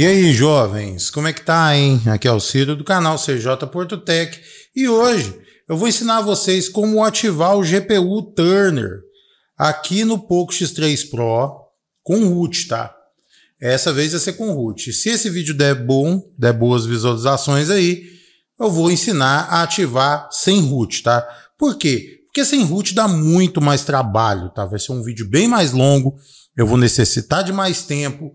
E aí, jovens, como é que tá, hein? Aqui é o Ciro do canal CJ Porto Tech e hoje eu vou ensinar vocês como ativar o GPU Turner aqui no Poco X3 Pro com root, tá? Essa vez vai ser com root. Se esse vídeo der bom, der boas visualizações aí, eu vou ensinar a ativar sem root, tá? Por quê? porque sem root dá muito mais trabalho, tá? Vai ser um vídeo bem mais longo, eu vou necessitar de mais tempo,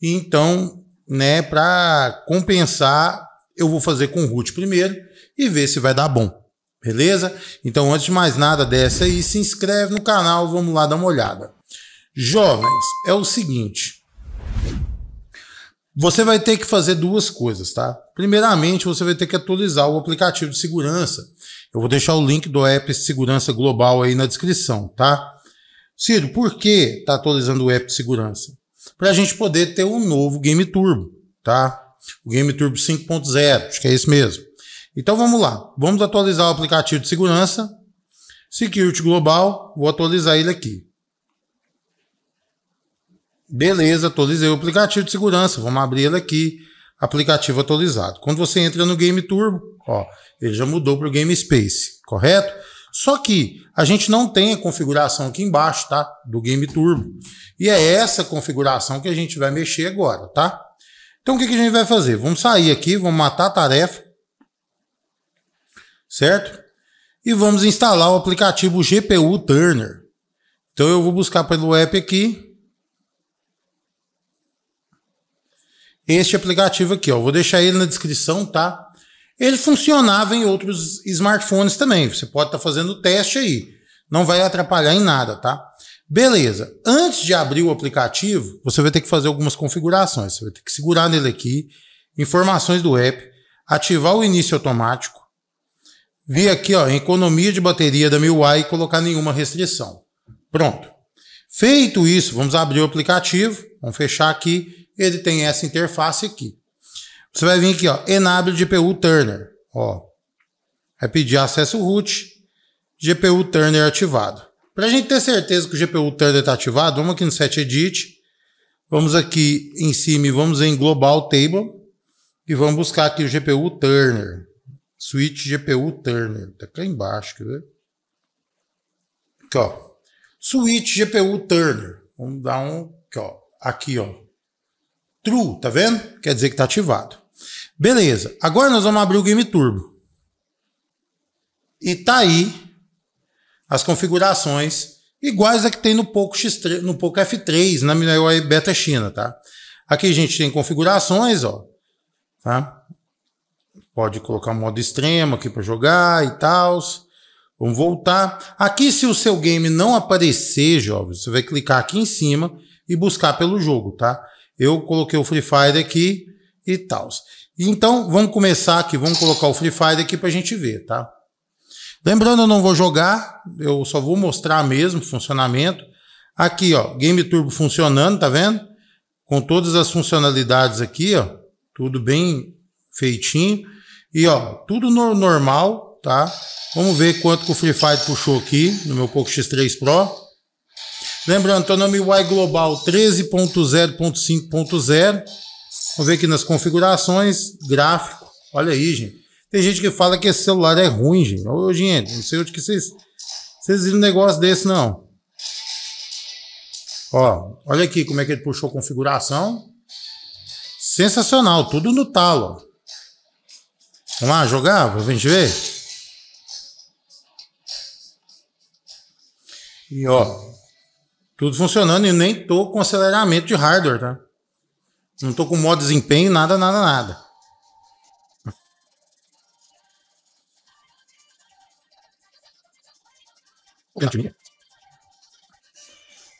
então né, para compensar, eu vou fazer com o root primeiro e ver se vai dar bom. Beleza? Então, antes de mais nada, dessa aí, se inscreve no canal, vamos lá dar uma olhada. Jovens, é o seguinte. Você vai ter que fazer duas coisas, tá? Primeiramente, você vai ter que atualizar o aplicativo de segurança. Eu vou deixar o link do app de segurança global aí na descrição, tá? Ciro, por que tá atualizando o app de segurança? para a gente poder ter um novo Game Turbo, tá? O Game Turbo 5.0, acho que é isso mesmo. Então vamos lá, vamos atualizar o aplicativo de segurança, Security Global, vou atualizar ele aqui. Beleza, atualizei o aplicativo de segurança, vamos abrir ele aqui, aplicativo atualizado. Quando você entra no Game Turbo, ó, ele já mudou para o Game Space, correto? Só que a gente não tem a configuração aqui embaixo, tá? Do Game Turbo. E é essa configuração que a gente vai mexer agora, tá? Então o que, que a gente vai fazer? Vamos sair aqui, vamos matar a tarefa. Certo? E vamos instalar o aplicativo GPU Turner. Então eu vou buscar pelo app aqui. Este aplicativo aqui, ó. Vou deixar ele na descrição, tá? Ele funcionava em outros smartphones também. Você pode estar tá fazendo o teste aí. Não vai atrapalhar em nada, tá? Beleza. Antes de abrir o aplicativo, você vai ter que fazer algumas configurações. Você vai ter que segurar nele aqui, informações do app, ativar o início automático, vir aqui ó, economia de bateria da MIUI e colocar nenhuma restrição. Pronto. Feito isso, vamos abrir o aplicativo, vamos fechar aqui. Ele tem essa interface aqui. Você vai vir aqui, ó, enable GPU Turner, ó. Vai pedir acesso root, GPU Turner ativado. Para a gente ter certeza que o GPU Turner está ativado, vamos aqui no set edit, vamos aqui em cima e vamos em global table e vamos buscar aqui o GPU Turner, switch GPU Turner, tá cá embaixo, quer ver? Aqui, ó. Switch GPU Turner. Vamos dar um, aqui, ó. Aqui, ó True, tá vendo? Quer dizer que tá ativado. Beleza. Agora nós vamos abrir o Game Turbo. E tá aí as configurações iguais a que tem no Poco X3, no Poco F3, na MIUI Beta China, tá? Aqui a gente tem configurações, ó, tá? Pode colocar modo extremo aqui para jogar e tal. Vamos voltar. Aqui se o seu game não aparecer, jovens, você vai clicar aqui em cima e buscar pelo jogo, tá? Eu coloquei o Free Fire aqui e tal. Então, vamos começar aqui, vamos colocar o Free Fire aqui pra gente ver, tá? Lembrando, eu não vou jogar, eu só vou mostrar mesmo o funcionamento. Aqui, ó, Game Turbo funcionando, tá vendo? Com todas as funcionalidades aqui, ó, tudo bem feitinho. E, ó, tudo no normal, tá? Vamos ver quanto que o Free Fire puxou aqui no meu Poco X3 Pro. Lembrando, tô no MIUI Global 13.0.5.0. Vamos ver aqui nas configurações, gráfico. Olha aí, gente. Tem gente que fala que esse celular é ruim, gente. Ô, gente, não sei onde que vocês... Vocês viram um negócio desse, não. Ó, olha aqui como é que ele puxou a configuração. Sensacional, tudo no talo. Vamos lá jogar pra gente ver? E ó, tudo funcionando e nem tô com aceleramento de hardware, tá? Não tô com modo desempenho, nada, nada, nada.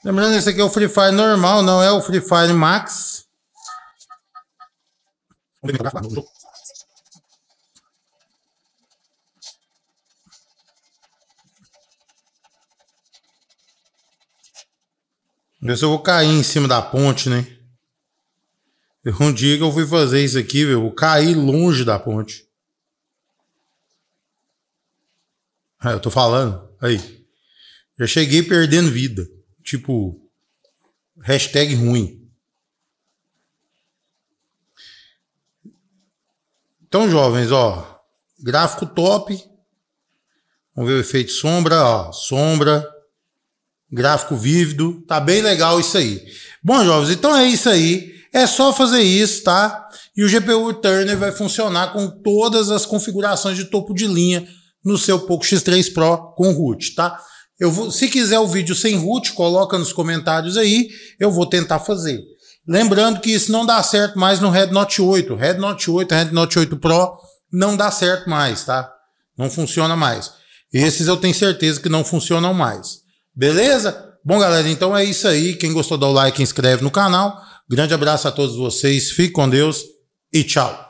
Lembrando, esse aqui é o Free Fire normal, não é o Free Fire Max. Vê se eu vou cair em cima da ponte, né? Um dia que eu fui fazer isso aqui, viu? Eu caí longe da ponte. Ah, eu tô falando. Aí. Já cheguei perdendo vida. Tipo, hashtag ruim. Então, jovens, ó. Gráfico top. Vamos ver o efeito sombra, ó. Sombra. Gráfico vívido, tá bem legal isso aí. Bom, jovens, então é isso aí. É só fazer isso, tá? E o GPU Turner vai funcionar com todas as configurações de topo de linha no seu Poco X3 Pro com root, tá? Eu vou, se quiser o vídeo sem root, coloca nos comentários aí, eu vou tentar fazer. Lembrando que isso não dá certo mais no Red Note 8. Red Note 8, Red Note 8 Pro não dá certo mais, tá? Não funciona mais. Esses eu tenho certeza que não funcionam mais. Beleza? Bom, galera, então é isso aí. Quem gostou, dá o like, inscreve no canal. Grande abraço a todos vocês. Fique com Deus e tchau.